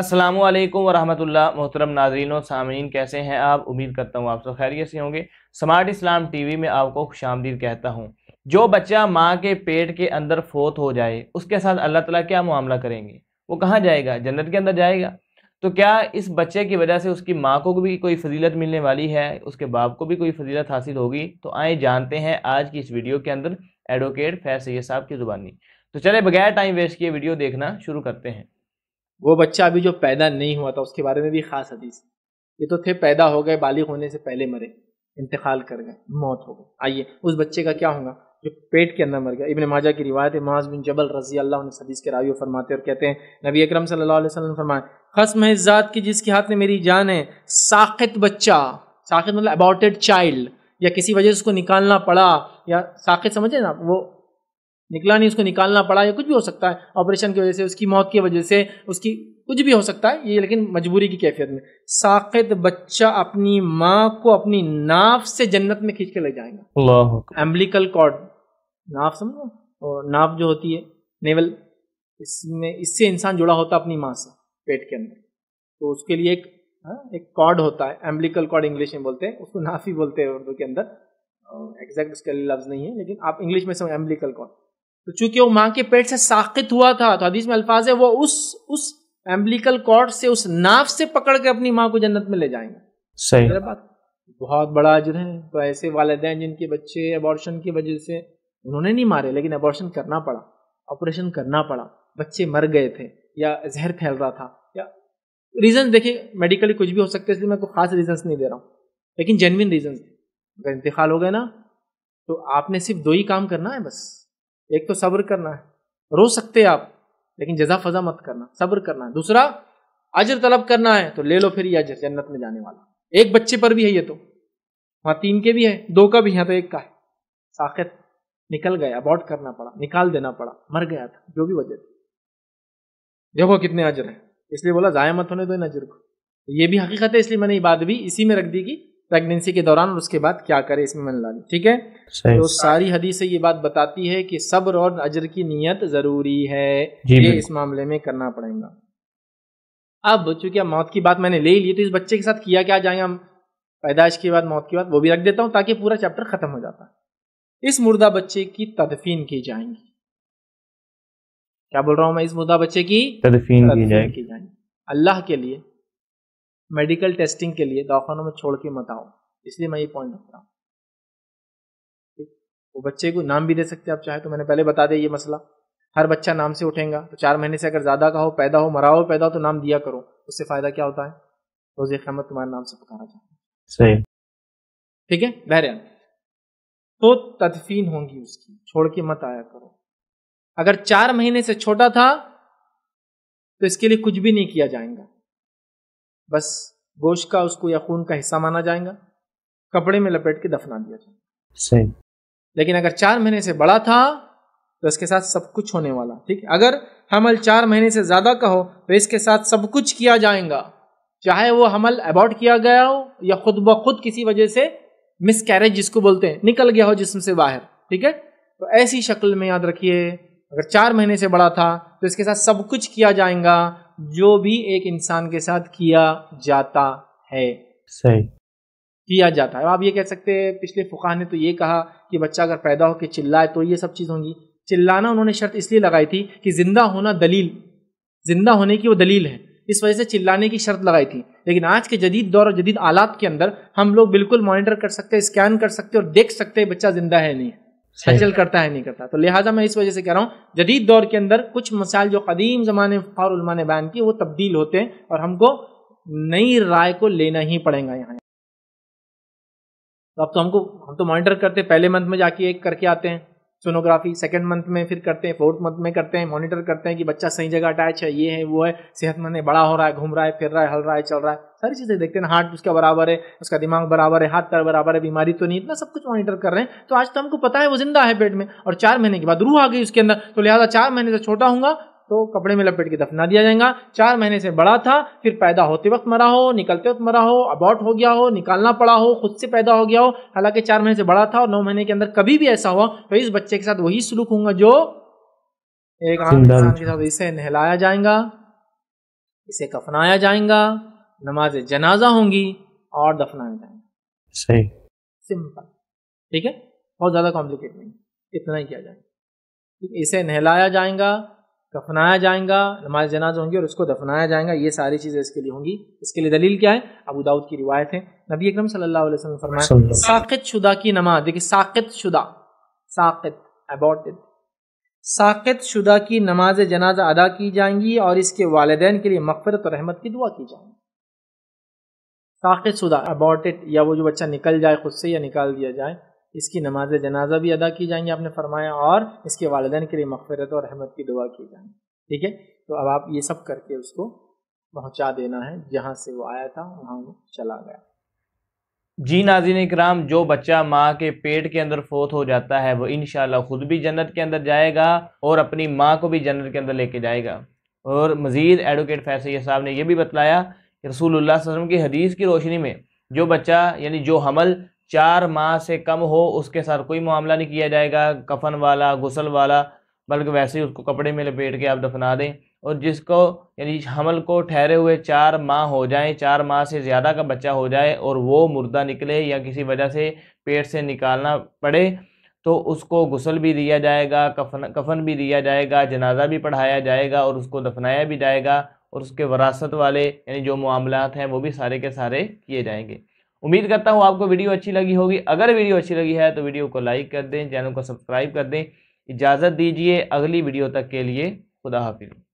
असलम वरह मोहतरम नाजरीन सामीन कैसे हैं आप उम्मीद करता हूँ आप सब खैरियत से होंगे स्मार्ट इस्लाम टीवी में आपको खुश आमदीद कहता हूँ जो बच्चा माँ के पेट के अंदर फोत हो जाए उसके साथ अल्लाह ताला क्या मामला करेंगे वो कहाँ जाएगा जन्नत के अंदर जाएगा तो क्या इस बच्चे की वजह से उसकी माँ को भी कोई फजीलत मिलने वाली है उसके बाप को भी कोई फजीलत हासिल होगी तो आए जानते हैं आज की इस वीडियो के अंदर एडवोकेट फैज सैद साहब की ज़ुबानी तो चले बगैर टाइम वेस्ट किए वीडियो देखना शुरू करते हैं वो बच्चा अभी जो पैदा नहीं हुआ था उसके बारे में भी खास हदीस ये तो थे पैदा हो गए बालिग होने से पहले मरे इंतकाल कर गए मौत हो गई आइए उस बच्चे का क्या होगा जो पेट के अंदर मर गया इबन माजा की रिवायत है माज बिन जबल रजी अल्लाह ने हदीस के रावी फरमाते और कहते हैं नबी अकरम सल्लल्लाहु अलैहि वसल्लम फरमाए खसम है ज़ात की जिसके हाथ में मेरी जान है साखित बच्चा साखित मतलब अबाउटेड चाइल्ड या किसी वजह से उसको निकालना पड़ा या साखित समझे ना वो निकला नहीं उसको निकालना पड़ा या कुछ भी हो सकता है ऑपरेशन की वजह से उसकी मौत की वजह से उसकी कुछ भी हो सकता है ये लेकिन मजबूरी की कैफियत में साकित बच्चा अपनी माँ को अपनी नाफ से जन्नत में खींच के ले जाएगा एम्बलिकल कॉर्ड नाफ समझो और नाफ जो होती है नेवल इसमें इससे इंसान जुड़ा होता है अपनी माँ से पेट के अंदर तो उसके लिए एक हा? एक कॉर्ड होता है एम्बलिकल कॉर्ड इंग्लिश में बोलते हैं उसको नाफी बोलते हैं उर्दू के अंदर एग्जैक्ट उसके लिए लफ्ज नहीं है लेकिन आप इंग्लिश में समझ एम्बलिकल कॉर्ड तो चूंकि वो माँ के पेट से साखित हुआ था तो हदीस में अल्फाज है वो उस उस एम्बलिकल कॉर्ड से उस नाफ से पकड़ के अपनी माँ को जन्नत में ले जाएंगे सही बात बहुत बड़ा अजर है तो ऐसे वालदेन जिनके बच्चे अबॉर्शन की वजह से उन्होंने नहीं मारे लेकिन अबॉर्शन करना पड़ा ऑपरेशन करना पड़ा बच्चे मर गए थे या जहर फैल रहा था या रीजन देखिए मेडिकली कुछ भी हो सकते इसलिए मैं कोई खास रीजन नहीं दे रहा हूँ लेकिन जेनविन रीजन अगर इंतकाल हो गए ना तो आपने सिर्फ दो ही काम करना है बस एक तो सब्र करना है रो सकते आप लेकिन जजा फजा मत करना सब्र करना है दूसरा अजर तलब करना है तो ले लो फिर ये अजर जन्नत में जाने वाला एक बच्चे पर भी है ये तो वहां तीन के भी है दो का भी है तो एक का है साखित निकल गया अबॉट करना पड़ा निकाल देना पड़ा मर गया था जो भी वजह थी देखो कितने अजर है इसलिए बोला ज़ाया मत होने दो इन अजर को ये भी हकीकत है इसलिए मैंने ये बात भी इसी में रख दी कि प्रेगनेंसी के दौरान और उसके बाद क्या करे इसमें मन लाने ठीक है तो सारी से ये बात बताती है कि सब्र और अजर की नीयत जरूरी है ये इस मामले में करना पड़ेगा अब चूंकि अब मौत की बात मैंने ले ली तो इस बच्चे के साथ किया क्या जाएंगे हम पैदाइश के बाद मौत के बाद वो भी रख देता हूँ ताकि पूरा चैप्टर खत्म हो जाता है इस मुर्दा बच्चे की तदफीन की जाएंगी क्या बोल रहा हूँ मैं इस मुर्दा बच्चे की तदफीन, की जाएगी। अल्लाह के लिए मेडिकल टेस्टिंग के लिए दवाखानों में छोड़ के मत आओ इसलिए मैं ये पॉइंट रख रहा हूँ वो बच्चे को नाम भी दे सकते हैं आप चाहे तो मैंने पहले बता दिया ये मसला हर बच्चा नाम से उठेगा तो चार महीने से अगर ज़्यादा का हो पैदा हो मरा हो पैदा हो तो नाम दिया करो उससे फ़ायदा क्या होता है रोज़ खमत तुम्हारे नाम से पुकारा जाए सही ठीक है बहर तो तदफीन होंगी उसकी छोड़ के मत आया करो अगर चार महीने से छोटा था तो इसके लिए कुछ भी नहीं किया जाएगा बस गोश्त का उसको या खून का हिस्सा माना जाएगा कपड़े में लपेट के दफना दिया जाएगा लेकिन अगर चार महीने से बड़ा था तो इसके साथ सब कुछ होने वाला ठीक है अगर हमल चार महीने से ज़्यादा का हो तो इसके साथ सब कुछ किया जाएगा चाहे वो हमल अबाउट किया गया हो या खुद ब खुद किसी वजह से मिस कैरेज जिसको बोलते हैं निकल गया हो जिसम से बाहर ठीक है तो ऐसी शक्ल में याद रखिए अगर चार महीने से बड़ा था तो इसके साथ सब कुछ किया जाएगा जो भी एक इंसान के साथ किया जाता है सही किया जाता है आप ये कह सकते हैं पिछले फुका ने तो ये कहा कि बच्चा अगर पैदा होकर चिल्लाए तो ये सब चीज़ होंगी चिल्लाना उन्होंने शर्त इसलिए लगाई थी कि जिंदा होना दलील जिंदा होने की वो दलील है इस वजह से चिल्लाने की शर्त लगाई थी लेकिन आज के जदीद दौर और जदीद आलात के अंदर हम लोग बिल्कुल मॉनिटर कर सकते हैं स्कैन कर सकते हैं और देख सकते हैं बच्चा जिंदा है नहीं हैंडल करता है नहीं करता तो लिहाजा मैं इस वजह से कह रहा हूँ जदीद दौर के अंदर कुछ मसाइल जो कदीम ज़माने फ़ारुलमा ने बयान किए वो तब्दील होते हैं और हमको नई राय को लेना ही पड़ेगा यहाँ तो अब तो हमको हम तो मॉनिटर करते पहले मंथ में जाके एक करके आते हैं सोनोग्राफी सेकेंड मंथ में फिर करते हैं फोर्थ मंथ में करते हैं मॉनिटर करते हैं कि बच्चा सही जगह अटैच है ये है वो है सेहतमंद है बड़ा हो रहा है घूम रहा है फिर रहा है हल रहा है चल रहा है सारी चीज़ें देखते हैं हार्ट उसका बराबर है उसका दिमाग बराबर है हाथ पैर बराबर है बीमारी तो नहीं इतना सब कुछ मॉनिटर कर रहे हैं तो आज तो हमको पता है वो जिंदा है पेट में और चार महीने के बाद रूह आ गई उसके अंदर तो लिहाजा चार महीने से छोटा हूँ तो कपड़े में लपेट के दफना दिया जाएगा चार महीने से बड़ा था फिर पैदा होते वक्त मरा हो निकलते वक्त मरा हो अबाउट हो गया हो निकालना पड़ा हो खुद से पैदा हो गया हो हालांकि चार महीने से बड़ा था और नौ महीने के अंदर कभी भी ऐसा हुआ तो इस बच्चे के साथ वही सुलूक होगा जो एक आम इंसान के साथ इसे नहलाया जाएगा इसे कफनाया जाएगा नमाज जनाजा होंगी और दफनाया जाएगा सही सिंपल ठीक है बहुत ज़्यादा कॉम्प्लिकेट नहीं इतना ही किया जाएगा इसे नहलाया जाएगा कफनाया जाएगा नमाज जनाज होंगी और उसको दफनाया जाएगा ये सारी चीज़ें इसके लिए होंगी इसके लिए दलील क्या है अबू दाऊद की रिवायत है नबी अक्रम सल्लल्लाहु अलैहि वसल्लम साकित शुदा की नमाज देखिए साकित शुदा साकित अबॉटेड साकित शुदा की नमाज जनाजा अदा की जाएंगी और इसके वालदेन के लिए मकफरत और रहमत की दुआ की जाएंगी साकित शुदा अबॉटेड या वो जो बच्चा निकल जाए खुद से या निकाल दिया जाए इसकी नमाज जनाजा भी अदा की जाएंगी आपने फरमाया और इसके वालदेन के लिए मफफरत और रहमत की दुआ की जाएंगी ठीक है तो अब आप ये सब करके उसको पहुंचा देना है जहाँ से वो आया था वहाँ वो चला गया जी नाजिन इक्राम जो बच्चा माँ के पेट के अंदर फोत हो जाता है वो इन खुद भी जन्नत के अंदर जाएगा और अपनी माँ को भी जन्नत के अंदर लेके जाएगा और मज़ीद एडवोकेट फैसैया साहब ने यह भी बतलाया कि रसूल वसम की हदीस की रोशनी में जो बच्चा यानी जो हमल चार माह से कम हो उसके साथ कोई मामला नहीं किया जाएगा कफन वाला गुसल वाला बल्कि वैसे ही उसको कपड़े में लपेट के आप दफना दें और जिसको यानी हमल को ठहरे हुए चार माह हो जाए चार माह से ज़्यादा का बच्चा हो जाए और वो मुर्दा निकले या किसी वजह से पेट से निकालना पड़े तो उसको गुसल भी दिया जाएगा कफन कफन भी दिया जाएगा जनाजा भी पढ़ाया जाएगा और उसको दफनाया भी जाएगा और उसके वरासत वाले यानी जो मामलात हैं वो भी सारे के सारे किए जाएंगे उम्मीद करता हूँ आपको वीडियो अच्छी लगी होगी अगर वीडियो अच्छी लगी है तो वीडियो को लाइक कर दें चैनल को सब्सक्राइब कर दें इजाज़त दीजिए अगली वीडियो तक के लिए खुदा हाफिज़